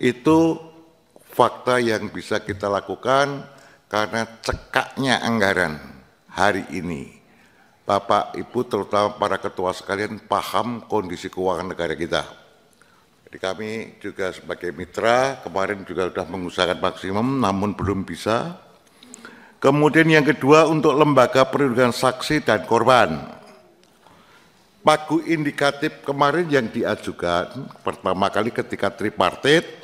Itu fakta yang bisa kita lakukan karena cekaknya anggaran hari ini. Bapak, Ibu, terutama para ketua sekalian paham kondisi keuangan negara kita. Jadi kami juga sebagai mitra kemarin juga sudah mengusahakan maksimum namun belum bisa. Kemudian yang kedua untuk lembaga perlindungan saksi dan korban. Pagu indikatif kemarin yang diajukan pertama kali ketika tripartit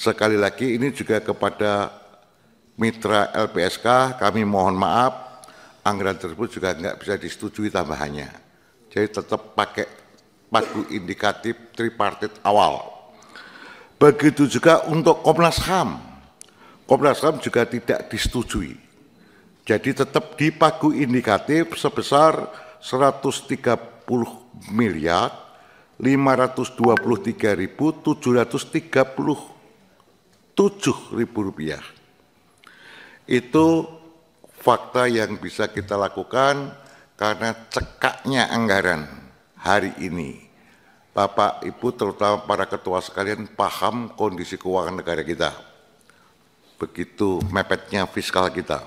Sekali lagi ini juga kepada mitra LPSK kami mohon maaf anggaran tersebut juga nggak bisa disetujui tambahannya. Jadi tetap pakai pagu indikatif tripartit awal. Begitu juga untuk Komnas HAM. Komnas HAM juga tidak disetujui. Jadi tetap di pagu indikatif sebesar 130 miliar 523.730 rupiah. Itu fakta yang bisa kita lakukan karena cekaknya anggaran hari ini. Bapak, Ibu, terutama para ketua sekalian paham kondisi keuangan negara kita. Begitu mepetnya fiskal kita.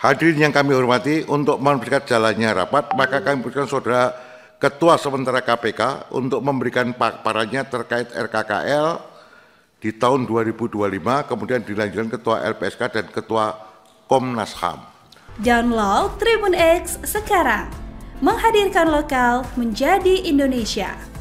Hadirin yang kami hormati, untuk memberikan jalannya rapat, maka kami berikan saudara Ketua Sementara KPK untuk memberikan paparannya terkait RKKL, di tahun 2025 kemudian dilanjutkan Ketua LPSK dan Ketua Komnas HAM. Download Tribun X sekarang, menghadirkan lokal menjadi Indonesia.